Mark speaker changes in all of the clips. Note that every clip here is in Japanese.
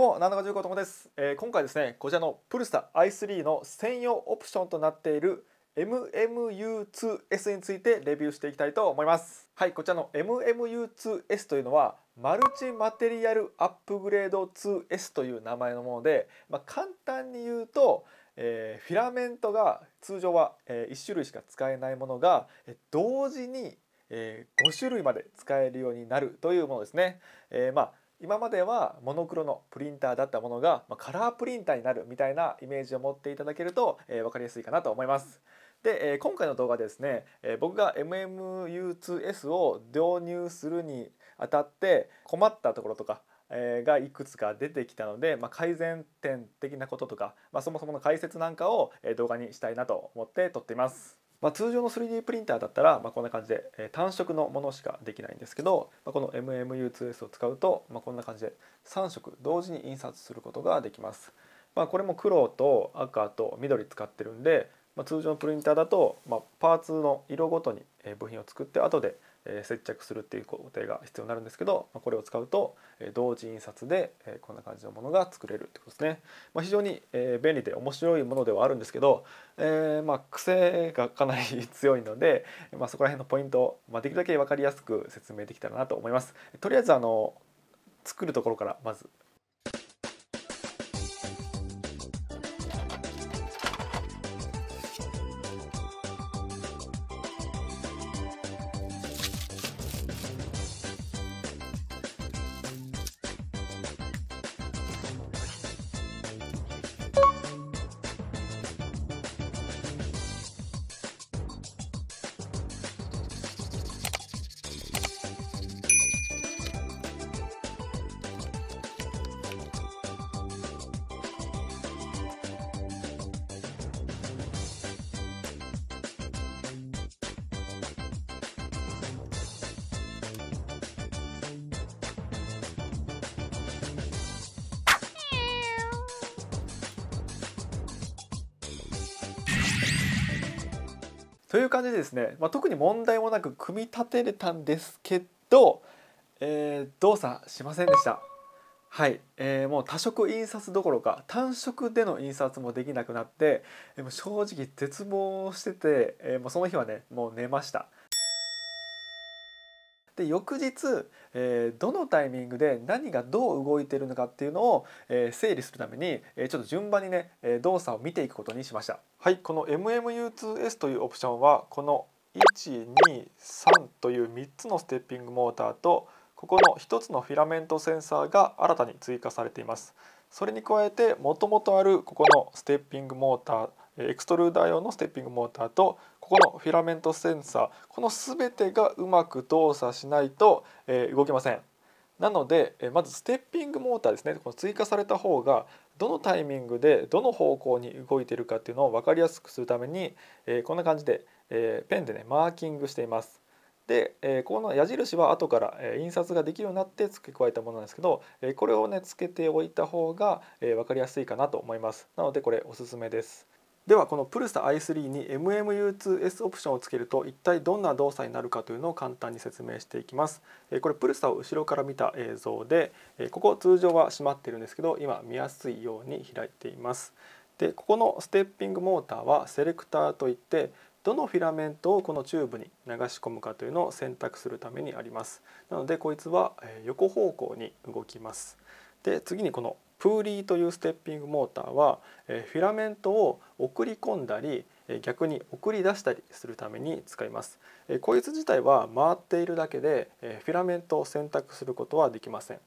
Speaker 1: どうも、なんだです、えー、今回ですね、こちらのプルスタ i3 の専用オプションとなっている MMU2S についてレビューしていきたいと思います。はい、こちらの MMU2S というのはマルチマテリアルアップグレード 2S という名前のもので、まあ、簡単に言うと、えー、フィラメントが通常は、え1種類しか使えないものが、え同時に、え5種類まで使えるようになるというものですね。えー、まあ今まではモノクロのプリンターだったものが、まカラープリンターになるみたいなイメージを持っていただけると、えー、分かりやすいかなと思います。で、え今回の動画ですね、え僕が MMU2S を導入するにあたって困ったところとかえがいくつか出てきたので、まあ、改善点的なこととか、まあ、そもそもの解説なんかを動画にしたいなと思って撮っています。まあ、通常の 3D プリンターだったら、まあ、こんな感じで、え単色のものしかできないんですけど、まあ、この MMU2S を使うと、まあ、こんな感じで3色同時に印刷することができます。まあ、これも黒と赤と緑使ってるんで、まあ、通常のプリンターだと、まあ、パーツの色ごとに部品を作って後でえ接着するっていう工程が必要になるんですけど、まこれを使うと、え同時印刷で、えこんな感じのものが作れるってことですね、まあ、非常に、え便利で面白いものではあるんですけど、えー、ま癖がかなり強いので、まあ、そこら辺のポイント、まできるだけ分かりやすく説明できたらなと思いますとりあえずあの作るところからまずという感じでですね、まあ、特に問題もなく組み立てれたんですけど、えー、動作しませんでした。はい、えー、もう多色印刷どころか単色での印刷もできなくなって、えー、もう正直絶望してて、えー、もうその日はねもう寝ました。で翌日、えー、どのタイミングで何がどう動いてるのかっていうのを、えー、整理するために、えー、ちょっと順番にね、えー、動作を見ていくことにしましたはいこの MMU2S というオプションはこの123という3つのステッピングモーターとここの1つのフィラメントセンサーが新たに追加されていますそれに加えてもともとあるここのステッピングモーターエクストルーダー用のステッピングモーターとこのフィラメントセンサーこの全てがうまく動作しないと、え動けません。なので、えまずステッピングモーターですねこの追加された方がどのタイミングでどの方向に動いているかっていうのを分かりやすくするために、えこんな感じで、えペンでねマーキングしています。で、えこの矢印は後から、え印刷ができるようになって付け加えたものなんですけど、えこれをねつけておいた方が、えー、分かりやすいかなと思います。なのでこれおすすめです。ではこのプルサ i3 に MMU2S オプションをつけると一体どんな動作になるかというのを簡単に説明していきますこれプルサを後ろから見た映像でここ通常は閉まってるんですけど今見やすいように開いていますでここのステッピングモーターはセレクターといってどのフィラメントをこのチューブに流し込むかというのを選択するためにありますなのでこいつは横方向に動きますで次にこのプーリーというステッピングモーターはフィラメントを送り込んだり逆に送り出したりするために使いますこいつ自体は回っているだけでフィラメントを選択することはできません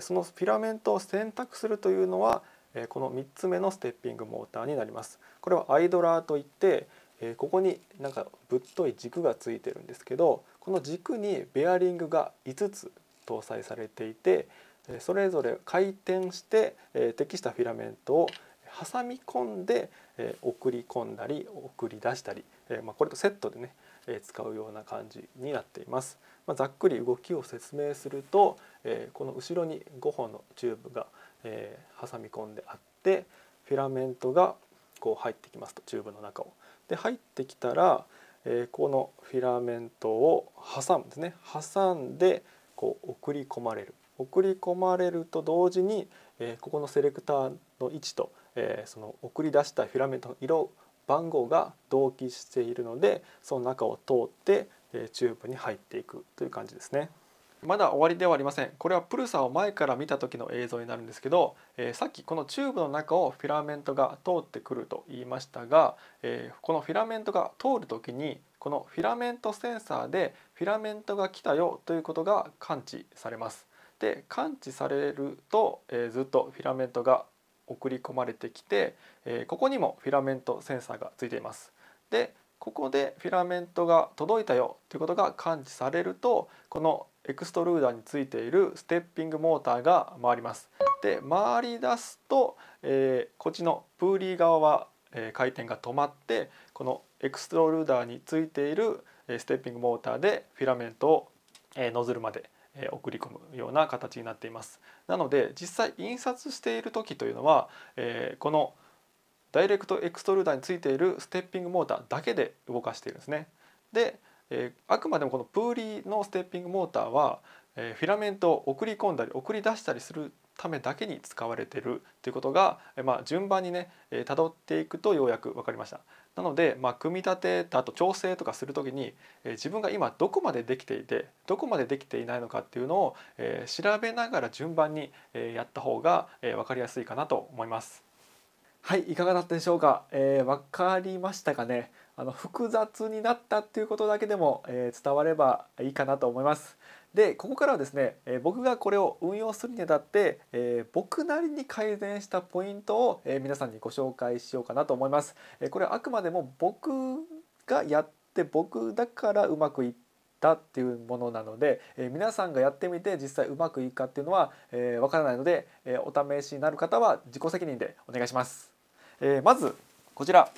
Speaker 1: そのフィラメントを選択するというのはこの3つ目のステッピングモーターになりますこれはアイドラーといってここになんかぶっとい軸がついてるんですけどこの軸にベアリングが5つ搭載されていてそれぞれ回転して適したフィラメントを挟み込んで送り込んだり送り出したり、まあ、これとセットでね使うような感じになっています。まあ、ざっくり動きを説明するとこの後ろに5本のチューブが挟み込んであってフィラメントがこう入ってきますとチューブの中を。で入ってきたらこのフィラメントを挟むんですね挟んでこう送り込まれる送り込まれると同時に、えー、ここのセレクターの位置と、えー、その送り出したフィラメントの色番号が同期しているのでその中を通って、えー、チューブに入っていくという感じですね。まだ終わりではありませんこれはプルサーを前から見た時の映像になるんですけど、えー、さっきこのチューブの中をフィラメントが通ってくると言いましたが、えー、このフィラメントが通る時にこのフィラメントセンサーでフィラメントが来たよということが感知されますで感知されると、えー、ずっとフィラメントが送り込まれてきて、えー、ここにもフィラメントセンサーがついています。でここでフィラメントが届いたよということが感知されるとこのエクストルーダーについているステッピングモーターが回ります。で回り出すと、えー、こっちのプーリー側は、えー、回転が止まってこのエクストルーダーについているステッピングモーターでフィラメントを、えノズルまでえ送り込むような形になっています。なので実際印刷している時というのは、えこのダイレクトエクストルーダーについているステッピングモーターだけで動かしているんですね。で、えあくまでもこのプーリーのステッピングモーターは、えフィラメントを送り込んだり送り出したりするためだけに使われてるということが、まあ、順番にねたどっていくとようやく分かりました。なので、まあ、組み立てた後調整とかする時に、え自分が今どこまでできていてどこまでできていないのかっていうのを、え調べながら順番に、えやった方が、え分かりやすいかなと思います。はい、いかがだったでしょうか。えー、分かりましたかね。あの複雑になったっていうことだけでも、え伝わればいいかなと思います。でここからはですね、えー、僕がこれを運用するにあたって、えー、僕なりに改善したポイントを、えー、皆さんにご紹介しようかなと思います。えこれはあくまでも僕がやって僕だからうまくいったっていうものなので、え皆さんがやってみて実際うまくいくかっていうのはわ、えー、からないので、えお試しになる方は自己責任でお願いします。えまずこちら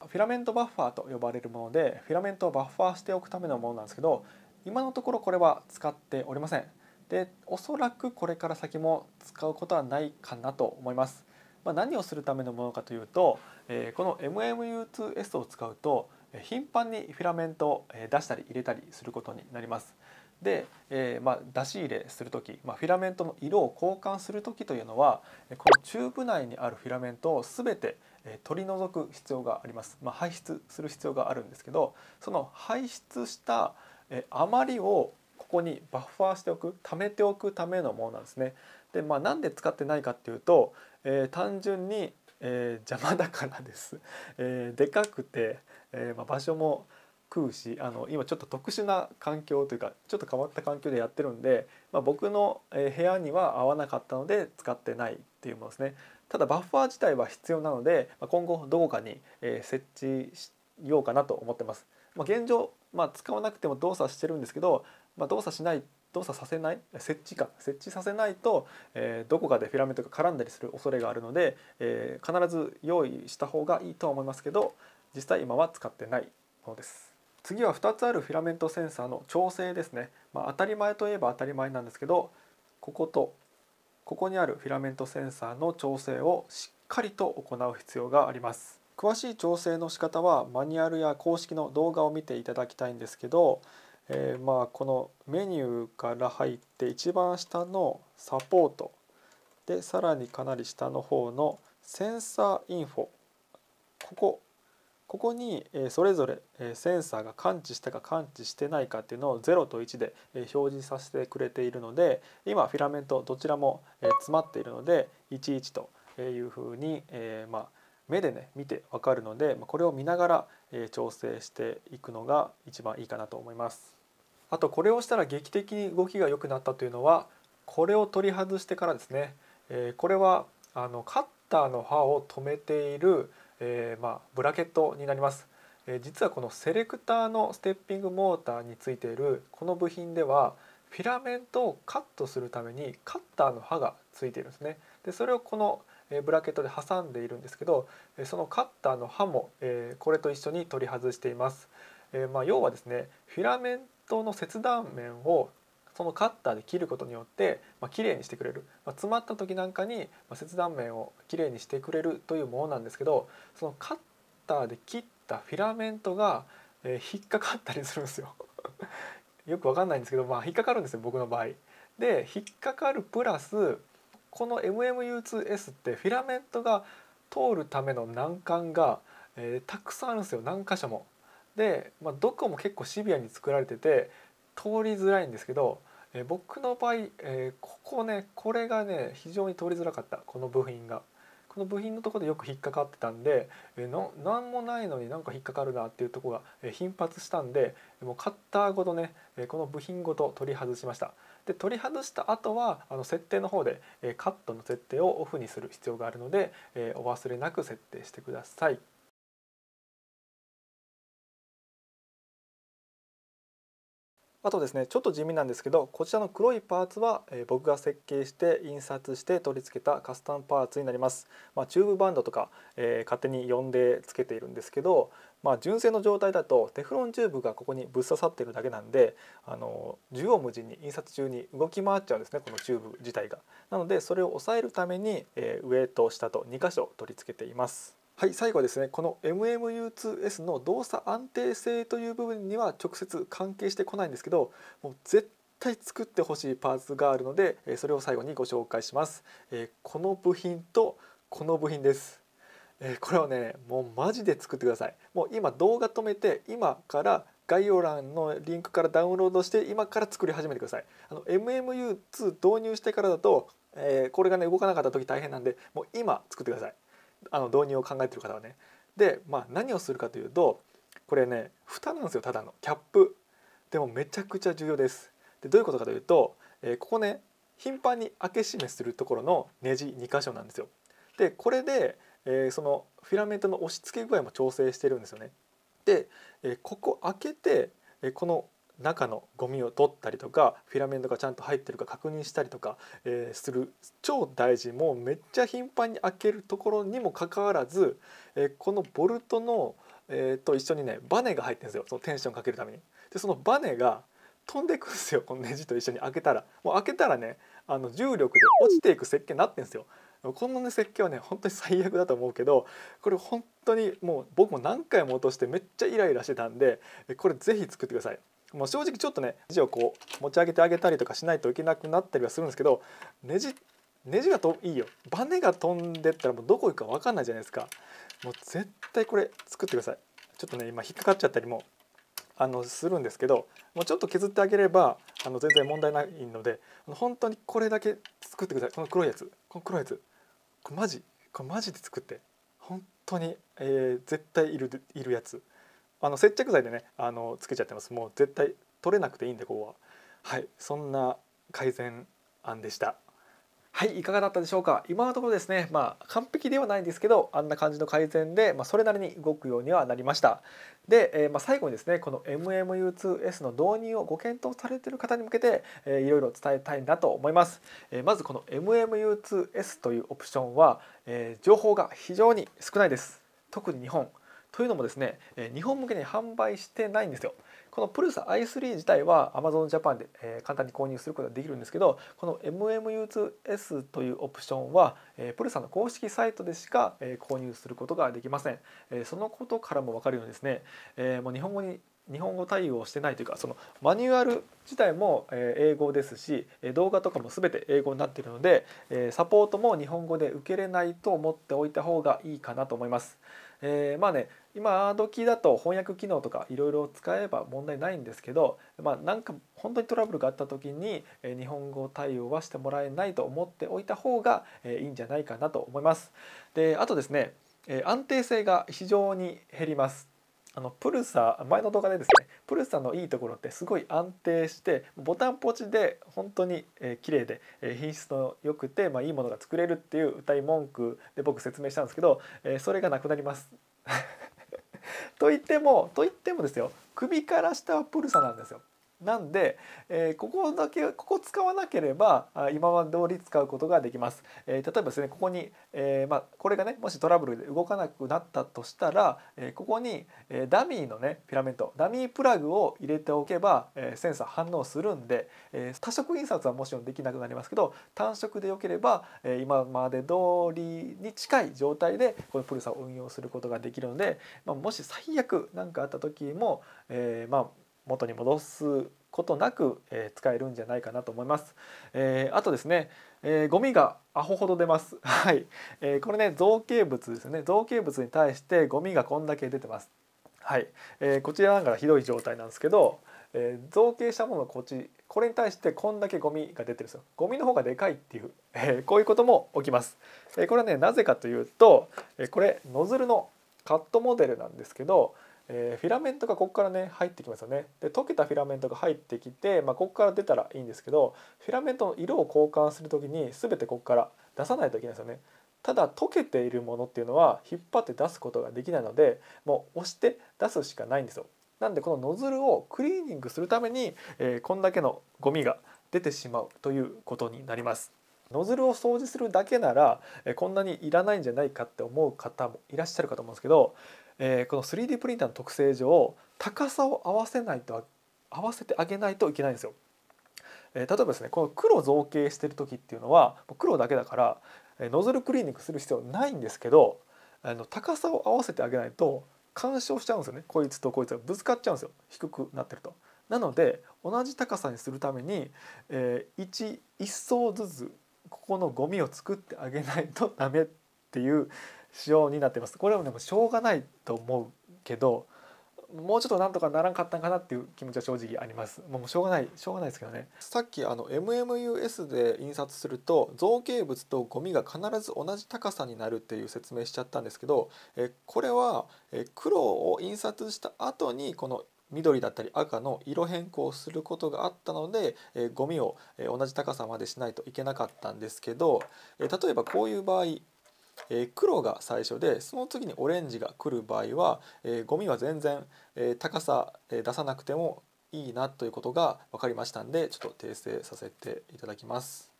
Speaker 1: フィラメントバッファーと呼ばれるものでフィラメントをバッファーしておくためのものなんですけど今のところこれは使っておりませんでおそらくこれから先も使うことはないかなと思います、まあ、何をするためのものかというと、えー、この MMU2S を使うと頻繁にフィラメントを出したり入れたりすることになりますで、えー、まあ、出し入れする時、まあ、フィラメントの色を交換する時というのはこのチューブ内にあるフィラメントを全て取り除く必要があります、まあ、排出する必要があるんですけどその排出した、え余りをここにバッファーしておく貯めておくためのものなんですね。でまあなんで使ってないかっていうと、えー、単純に、えー、邪魔だからです。えー、でかくて、えまあ、場所も食うしあの今ちょっと特殊な環境というかちょっと変わった環境でやってるんで、まあ、僕の部屋には合わなかったので使ってないっていうものですね。ただバッファー自体は必要なので今後どこかに設置しようかなと思ってます。まあ、現状、まあ、使わなくても動作してるんですけど、まあ、動作しない動作させない設置か設置させないと、えー、どこかでフィラメントが絡んだりする恐れがあるので、えー、必ず用意した方がいいとは思いますけど実際今は使ってないものです。次は2つあるフィラメントセンサーの調整ですね、まあ、当たり前といえば当たり前なんですけどこことここにあるフィラメントセンサーの調整をしっかりと行う必要があります詳しい調整の仕方はマニュアルや公式の動画を見ていただきたいんですけど、えー、まあこのメニューから入って一番下のサポートでさらにかなり下の方のセンサーインフォここここにそれぞれセンサーが感知したか感知してないかっていうのを0と1で表示させてくれているので今フィラメントどちらも詰まっているので11というふうにまあ目でね見てわかるのでこれを見ながら調整していくのが一番いいかなと思いますあとこれをしたら劇的に動きが良くなったというのはこれを取り外してからですねこれはあのカッターの刃を止めている、えまあ、ブラケットになります実はこのセレクターのステッピングモーターについているこの部品ではフィラメントをカットするためにカッターの刃がついているんですねでそれをこのえブラケットで挟んでいるんですけど、えそのカッターの刃も、えこれと一緒に取り外しています。えまあ、要はですねフィラメントの切断面をそのカッターで切ることによって、まあ、綺麗にしてくれる、まあ、詰まった時なんかに、まあ、切断面を綺麗にしてくれるというものなんですけどそのカッターで切ったフィラメントが、えー、引っかかったりするんですよ よくわかんないんですけど、まあ、引っかかるんですよ僕の場合。で引っかかるプラスこの MMU2S ってフィラメントが通るための難関が、えー、たくさんあるんですよ何箇所も。で、まあ、どこも結構シビアに作られてて通りづらいんですけど、えー、僕の場合、えー、ここねこれがね非常に通りづらかったこの部品が。その部品のとこでよく引っかかってたんで、えー、何もないのになんか引っかかるなっていうとこが、え頻発したんでもうカッターごとね、えこの部品ごと取り外しました。で取り外した後はあの設定の方で、えカットの設定をオフにする必要があるので、えお忘れなく設定してください。あとですねちょっと地味なんですけどこちらの黒いパーツは、えー、僕が設計して印刷して取り付けたカスタムパーツになります、まあ、チューブバンドとか、えー、勝手に呼んでつけているんですけど、まあ、純正の状態だとテフロンチューブがここにぶっ刺さってるだけなんであの縦横無尽に印刷中に動き回っちゃうんですねこのチューブ自体がなのでそれを抑えるために、えー、上と下と2箇所取り付けていますはい、最後はですねこの MMU2S の動作安定性という部分には直接関係してこないんですけどもう絶対作ってほしいパーツがあるのでそれを最後にご紹介します。えこの部品とこの部品です。えこれをねもうマジで作ってください。もう今動画止めて今から概要欄のリンクからダウンロードして今から作り始めてください。あの MMU2 導入してからだと、えこれがね動かなかった時大変なんでもう今作ってください。あの導入を考えている方はね。で、まあ、何をするかというとこれね蓋なんですよただのキャップ。でもめちゃくちゃ重要です。でどういうことかというと、えー、ここね頻繁に開け閉めするところのネジ2箇所なんですよ。でこれで、えー、そのフィラメントの押し付け具合も調整してるんですよね。で、えー、ここ開けて、えこの中のゴミを取ったりとかフィラメントがちゃんと入ってるか確認したりとか、えー、する超大事もうめっちゃ頻繁に開けるところにもかかわらず、えー、このボルトの、えー、と一緒にねバネが入ってるんですよそのテンションかけるために。でそのバネが飛んでくんですよこのネジと一緒に開けたらもう開けたらねあの重力で落ちていく設計になってんですよ。この、ね、設計はね本当に最悪だと思うけどこれ本当にもう僕も何回も落としてめっちゃイライラしてたんでこれ是非作ってください。もう正直ちょっとねネジをこう持ち上げてあげたりとかしないといけなくなったりはするんですけどネジネジがといいよバネが飛んでったらもうどこ行くか分かんないじゃないですかもう絶対これ作ってくださいちょっとね今引っかかっちゃったりもあのするんですけどもうちょっと削ってあげればあの全然問題ないので本当にこれだけ作ってくださいこの黒いやつこの黒いやつこれマジこれマジで作って本当に、えー、絶対いるいるやつあの接着剤でねあのつけちゃってますもう絶対取れなくていいんでここははいそんな改善案でしたはいいかがだったでしょうか今のところですねまあ完璧ではないんですけどあんな感じの改善で、まあ、それなりに動くようにはなりましたで、えー、まあ最後にですねこの MMU2S の導入をご検討されている方に向けて、えー、いろいろ伝えたいなと思います、えー、まずこの MMU2S というオプションは、えー、情報が非常に少ないです特に日本というのもですね日本向けに販売してないんですよ。このプルサ i3 自体は AmazonJapan で、え簡単に購入することができるんですけどこの MMU2S というオプションは、えプルサの公式サイトでしか、え購入することができません、えそのことからも分かるようにですね、えもう日本語に日本語対応してないというかそのマニュアル自体も英語ですし動画とかも全て英語になっているのでサポートも日本語で受けれないと思っておいた方がいいかなと思います。えー、まあね今時だと翻訳機能とかいろいろ使えば問題ないんですけど、まあ、なんか本当にトラブルがあった時に日本語対応はしてもらえないと思っておいた方がいいんじゃないかなと思います。であとですね安定性が非常に減りますあのプルサ前の動画でですねプルサのいいところってすごい安定してボタンポチで本当に、えー、綺麗で、えー、品質の良くて、まあ、いいものが作れるっていう歌い文句で僕説明したんですけど、えー、それがなくなります。と言ってもと言ってもですよ首から下はプルサなんですよ。なんで、えー、ここだけここ使わなければ今まで通り使うことができます。えー、例えばですねここに、えー、まあ、これがねもしトラブルで動かなくなったとしたら、えここに、えダミーのねフィラメントダミープラグを入れておけば、えセンサー反応するんで、え多色印刷はもちろんできなくなりますけど単色でよければ、え今まで通りに近い状態でこのプルサを運用することができるので、まあ、もし最悪何かあった時も、えまあ元に戻すことなく、えー、使えるんじゃないかなと思います。えー、あとですね、えー、ゴミがアホほど出ます。はい、えー、これね造形物ですね。造形物に対してゴミがこんだけ出てます。はい、えー、こちらなんかひどい状態なんですけど、えー、造形したものこっちこれに対してこんだけゴミが出てるんですよ。ゴミの方がでかいっていう、えー、こういうことも起きます。えー、これはねなぜかというと、えー、これノズルのカットモデルなんですけど、えー、フィラメントがここからね入ってきますよねで溶けたフィラメントが入ってきて、まあ、ここから出たらいいんですけどフィラメントの色を交換する時に全てここから出さないといけないですよねただ溶けているものっていうのは引っ張って出すことができないのでもう押して出すしかないんですよなんでこのノズルをクリーニングするために、えー、こんだけのゴミが出てしまうということになりますノズルを掃除するだけなら、えこんなにいらないんじゃないかって思う方もいらっしゃるかと思うんですけどえー、この 3D プリンターの特性上高さを合わせないと合わせてあげないといけないんですよ。えー、例えばですねこの黒造形してる時っていうのは黒だけだから、ノズルクリーニングする必要ないんですけどあの高さを合わせてあげないと干渉しちゃうんですよねこいつとこいつがぶつかっちゃうんですよ低くなってると。なので同じ高さにするために、えー、1, 1層ずつここのゴミを作ってあげないとダメっていう仕様になってます。これはでもしょうがないと思うけどもうちょっとなんとかならんかったんかなっていう気持ちは正直ありますもうしょうがないしょうがないですけどねさっきあの MMUS で印刷すると造形物とゴミが必ず同じ高さになるっていう説明しちゃったんですけどえこれはえ黒を印刷した後にこの緑だったり赤の色変更をすることがあったので、えー、ゴミを、え同じ高さまでしないといけなかったんですけど、え例えばこういう場合え黒が最初でその次にオレンジが来る場合は、えー、ゴミは全然、え高さ、え出さなくてもいいなということが分かりましたんでちょっと訂正させていただきます。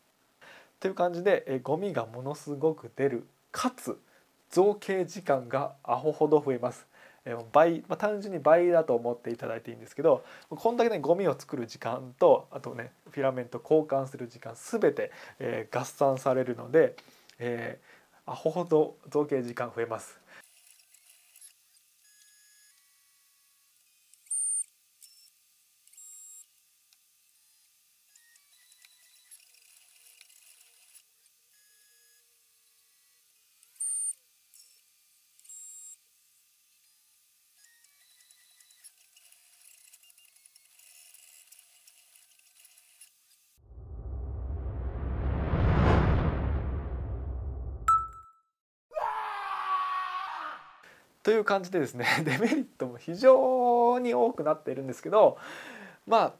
Speaker 1: という感じで、えー、ゴミがものすごく出るかつ造形時間がアホほど増えます。え倍、まあ、単純に倍だと思っていただいていいんですけどこんだけねゴミを作る時間とあとねフィラメント交換する時間全て、えー、合算されるので、えー、アホほど造形時間増えますという感じでですね デメリットも非常に多くなっているんですけどま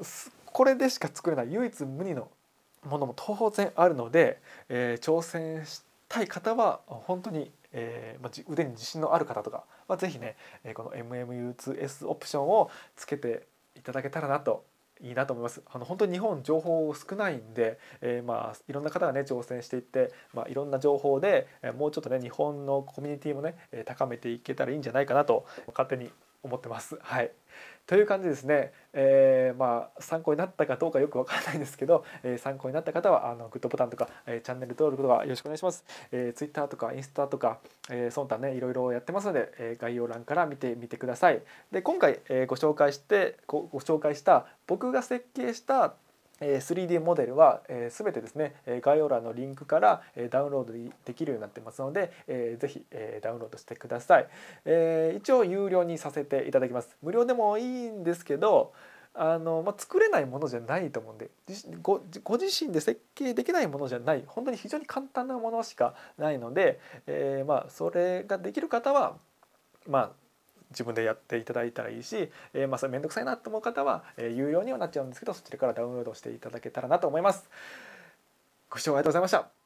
Speaker 1: あこれでしか作れない唯一無二のものも当然あるので、えー、挑戦したい方は本当に、えーまあ、腕に自信のある方とかは是非ねこの MMU2S オプションをつけていただけたらなといいなと思います。あの本当に日本情報少ないんで、えー、まあいろんな方がね挑戦していって、まあいろんな情報で、えもうちょっとね日本のコミュニティもね、え高めていけたらいいんじゃないかなと勝手に思ってます。はいという感じですね、えー、まあ、参考になったかどうかよくわからないんですけど、えー、参考になった方はあのグッドボタンとか、えー、チャンネル登録とかよろしくお願いします、え Twitter とかインスタとか、えその他ねいろいろやってますので、え概要欄から見てみてくださいで今回、えご紹介してご紹介した僕が設計した 3D モデルは全てですね概要欄のリンクからダウンロードできるようになってますので是非ダウンロードしてください一応有料にさせていただきます無料でもいいんですけどあの、まあ、作れないものじゃないと思うんでごご自身で設計できないものじゃない本当に非常に簡単なものしかないので、えー、まあそれができる方はまあ自分でやっていただいたらいいし、えー、まあそれ面倒くさいなと思う方は、えー、有料にはなっちゃうんですけどそちらからダウンロードしていただけたらなと思います。ご視聴ありがとうございました。